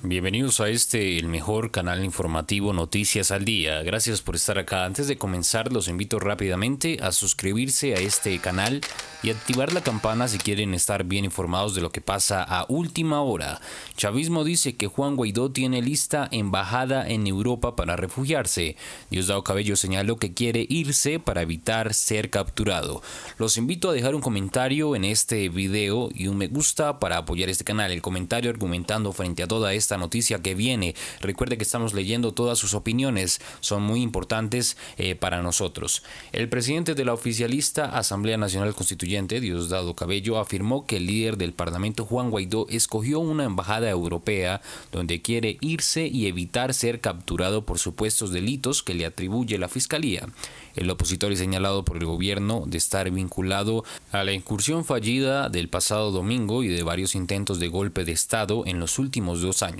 Bienvenidos a este, el mejor canal informativo Noticias al Día. Gracias por estar acá. Antes de comenzar, los invito rápidamente a suscribirse a este canal y activar la campana si quieren estar bien informados de lo que pasa a última hora. Chavismo dice que Juan Guaidó tiene lista embajada en Europa para refugiarse. Diosdado Cabello señaló que quiere irse para evitar ser capturado. Los invito a dejar un comentario en este video y un me gusta para apoyar este canal. El comentario argumentando frente a toda esta esta noticia que viene. Recuerde que estamos leyendo todas sus opiniones, son muy importantes eh, para nosotros. El presidente de la oficialista Asamblea Nacional Constituyente, Diosdado Cabello, afirmó que el líder del Parlamento, Juan Guaidó, escogió una embajada europea donde quiere irse y evitar ser capturado por supuestos delitos que le atribuye la Fiscalía. El opositor es señalado por el gobierno de estar vinculado a la incursión fallida del pasado domingo y de varios intentos de golpe de Estado en los últimos dos años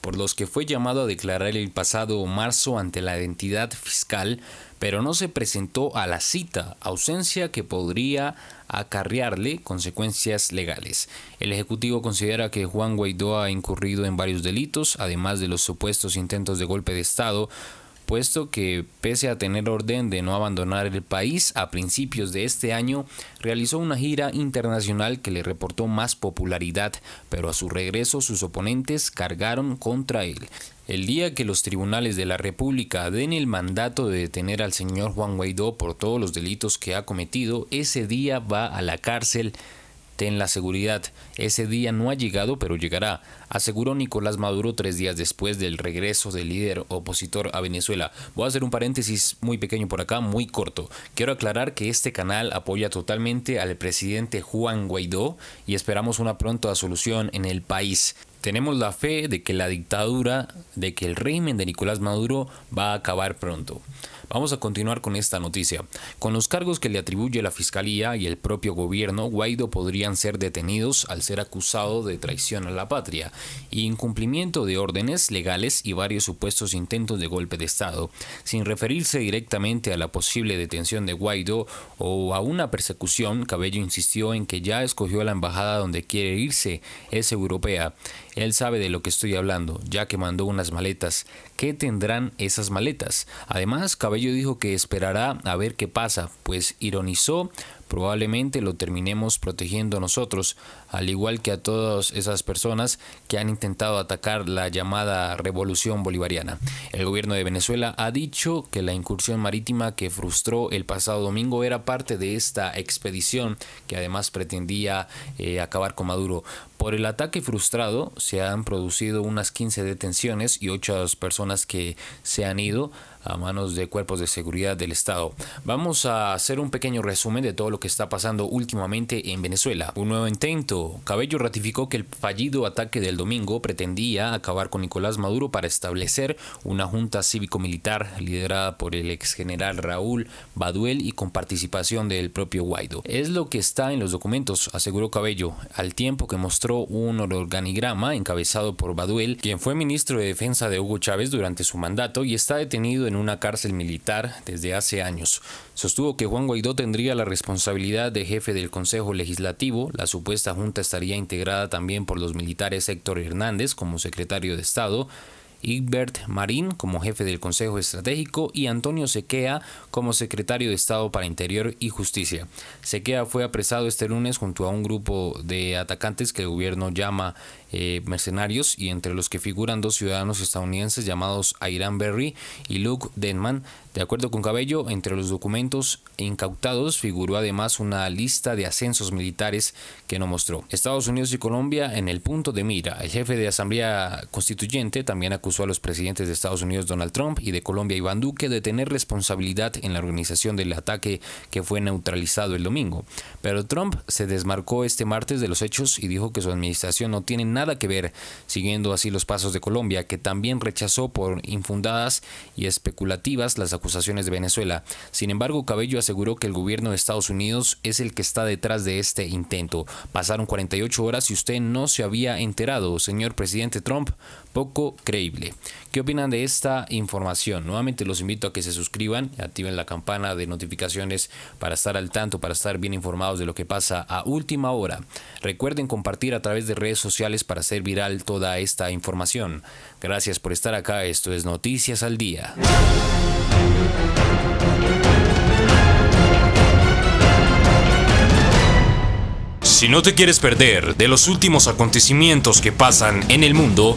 por los que fue llamado a declarar el pasado marzo ante la entidad fiscal, pero no se presentó a la cita, ausencia que podría acarrearle consecuencias legales. El Ejecutivo considera que Juan Guaidó ha incurrido en varios delitos, además de los supuestos intentos de golpe de Estado, puesto que pese a tener orden de no abandonar el país, a principios de este año realizó una gira internacional que le reportó más popularidad, pero a su regreso sus oponentes cargaron contra él. El día que los tribunales de la República den el mandato de detener al señor Juan Guaidó por todos los delitos que ha cometido, ese día va a la cárcel Ten la seguridad, ese día no ha llegado pero llegará, aseguró Nicolás Maduro tres días después del regreso del líder opositor a Venezuela. Voy a hacer un paréntesis muy pequeño por acá, muy corto. Quiero aclarar que este canal apoya totalmente al presidente Juan Guaidó y esperamos una pronta solución en el país. Tenemos la fe de que la dictadura, de que el régimen de Nicolás Maduro va a acabar pronto. Vamos a continuar con esta noticia. Con los cargos que le atribuye la Fiscalía y el propio gobierno, Guaido podrían ser detenidos al ser acusado de traición a la patria incumplimiento de órdenes legales y varios supuestos intentos de golpe de Estado, sin referirse directamente a la posible detención de Guaido o a una persecución. Cabello insistió en que ya escogió la embajada donde quiere irse, es europea. Él sabe de lo que estoy hablando, ya que mandó unas maletas. ¿Qué tendrán esas maletas? Además, Cabello ello dijo que esperará a ver qué pasa, pues ironizó probablemente lo terminemos protegiendo nosotros, al igual que a todas esas personas que han intentado atacar la llamada revolución bolivariana. El gobierno de Venezuela ha dicho que la incursión marítima que frustró el pasado domingo era parte de esta expedición que además pretendía eh, acabar con Maduro. Por el ataque frustrado se han producido unas 15 detenciones y 8 personas que se han ido a manos de cuerpos de seguridad del Estado. Vamos a hacer un pequeño resumen de todo lo que está pasando últimamente en Venezuela. Un nuevo intento. Cabello ratificó que el fallido ataque del domingo pretendía acabar con Nicolás Maduro para establecer una junta cívico-militar liderada por el ex general Raúl Baduel y con participación del propio Guaidó. Es lo que está en los documentos, aseguró Cabello, al tiempo que mostró un organigrama encabezado por Baduel, quien fue ministro de Defensa de Hugo Chávez durante su mandato y está detenido en una cárcel militar desde hace años. Sostuvo que Juan Guaidó tendría la responsabilidad responsabilidad de jefe del Consejo Legislativo, la supuesta junta estaría integrada también por los militares Héctor Hernández como secretario de Estado, Igbert Marín como jefe del Consejo Estratégico y Antonio Sequea como secretario de Estado para Interior y Justicia. Sequea fue apresado este lunes junto a un grupo de atacantes que el gobierno llama eh, mercenarios y entre los que figuran dos ciudadanos estadounidenses llamados Ayrán Berry y Luke Denman. De acuerdo con Cabello, entre los documentos incautados figuró además una lista de ascensos militares que no mostró. Estados Unidos y Colombia en el punto de mira. El jefe de Asamblea Constituyente también acusó acusó a los presidentes de Estados Unidos Donald Trump y de Colombia Iván Duque de tener responsabilidad en la organización del ataque que fue neutralizado el domingo. Pero Trump se desmarcó este martes de los hechos y dijo que su administración no tiene nada que ver, siguiendo así los pasos de Colombia, que también rechazó por infundadas y especulativas las acusaciones de Venezuela. Sin embargo, Cabello aseguró que el gobierno de Estados Unidos es el que está detrás de este intento. Pasaron 48 horas y usted no se había enterado, señor presidente Trump. Poco creíble. ¿Qué opinan de esta información? Nuevamente los invito a que se suscriban, y activen la campana de notificaciones para estar al tanto, para estar bien informados de lo que pasa a última hora. Recuerden compartir a través de redes sociales para hacer viral toda esta información. Gracias por estar acá, esto es Noticias al Día. Si no te quieres perder de los últimos acontecimientos que pasan en el mundo,